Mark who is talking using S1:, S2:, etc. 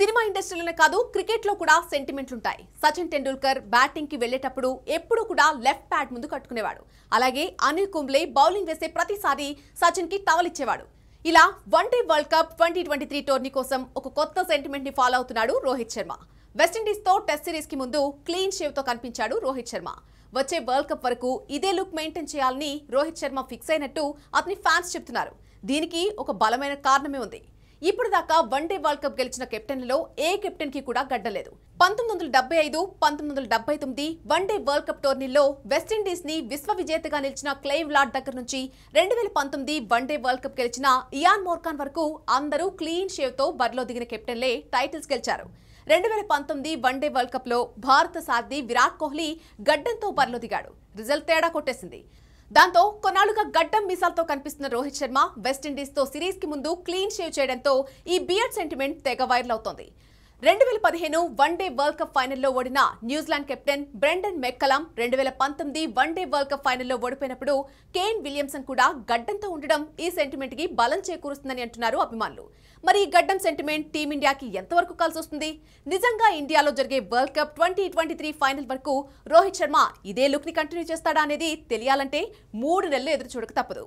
S1: cinema ఇండస్ట్రీలోనే కాదు క్రికెట్లో కూడా సెంటిమెంట్లు ఉంటాయి సచిన్ టెండూల్కర్ బ్యాటింగ్కి వెళ్ళేటప్పుడు ఎప్పుడు కూడా లెఫ్ట్ ప్యాడ్ ముందు కట్టుకునేవాడు అలాగే అనిల్ కుంబ్లే బౌలింగ్ వేసే ప్రతిసారి సచిన్కి టవల్ ఇచ్చేవాడు ఇలా one day world cup twenty twenty three tourney కోసం ఒక కొత్త సెంటిమెంట్ని ఫాలో అవుతున్నాడు రోహిత్ శర్మ తో టెస్ట్ కి ముందు క్లీన్ షేవ్తో కనిపించాడు రోహిత్ శర్మ వచ్చే వరల్డ్ కప్ వరకు ఇదే లుక్ మెయింటైన్ చేయాలని రోహిత్ శర్మ ఫిక్స్ అయినట్టు అతని ఫ్యాన్స్ చెప్తున్నారు దీనికి ఒక బలమైన కారణమే ఉంది ఇప్పుడు దాకా వన్డే వరల్డ్ కప్ గెలిచిన కెప్టెన్లలో ఏ కెప్టెన్ కి కూడా గడ్డలేదు పంతొమ్మిది వందల డెబ్బై ఐదు పంతొమ్మిది వందల డెబ్బై తొమ్మిది వన్డే వరల్డ్ కప్ టోర్నీలో వెస్టిండీస్ ని విశ్వ విజేతగా నిలిచిన క్లైవ్ లార్డ్ దగ్గర నుంచి రెండు వేల పంతొమ్మిది వన్డే వరల్డ్ కప్ గెలిచిన ఇయాన్ మోర్కాన్ వరకు అందరూ క్లీన్ షేవ్ తో బరిలో దిగిన కెప్టెన్లే టైటిల్స్ గెలిచారు రెండు వేల పంతొమ్మిది వన్డే వరల్డ్ కప్లో భారత సారథి విరాట్ కోహ్లీ గడ్డంతో బరిలో దిగాడు రిజల్ట్ తేడా కొట్టేసింది దాంతో కొన్నాళ్లుగా గడ్డం మిసాల్తో కనిపిస్తున్న రోహిత్ శర్మ వెస్టిండీస్తో సిరీస్కి ముందు క్లీన్ షేవ్ చేయడంతో ఈ బియర్డ్ సెంటిమెంట్ తెగ వైరల్ అవుతోంది రెండు వేల పదిహేను వన్డే వరల్డ్ కప్ ఫైనల్లో ఓడిన న్యూజిలాండ్ కెప్టెన్ బ్రెండన్ మెక్కలం రెండు వేల పంతొమ్మిది వన్డే వరల్డ్ కప్ ఫైనల్లో ఓడిపోయినప్పుడు కేన్ విలియమ్సన్ కూడా గడ్డంతో ఉండడం ఈ సెంటిమెంట్ కి బలం చేకూరుస్తుందని అంటున్నారు అభిమానులు మరి ఈ గడ్డం సెంటిమెంట్ టీమిండియాకి ఎంతవరకు కలిసి వస్తుంది నిజంగా ఇండియాలో జరిగే world cup twenty twenty three final వరకు రోహిత్ శర్మ ఇదే లుక్ ని కంటిన్యూ చేస్తాడా అనేది తెలియాలంటే మూడు నెలలు ఎదురు చూడక తప్పదు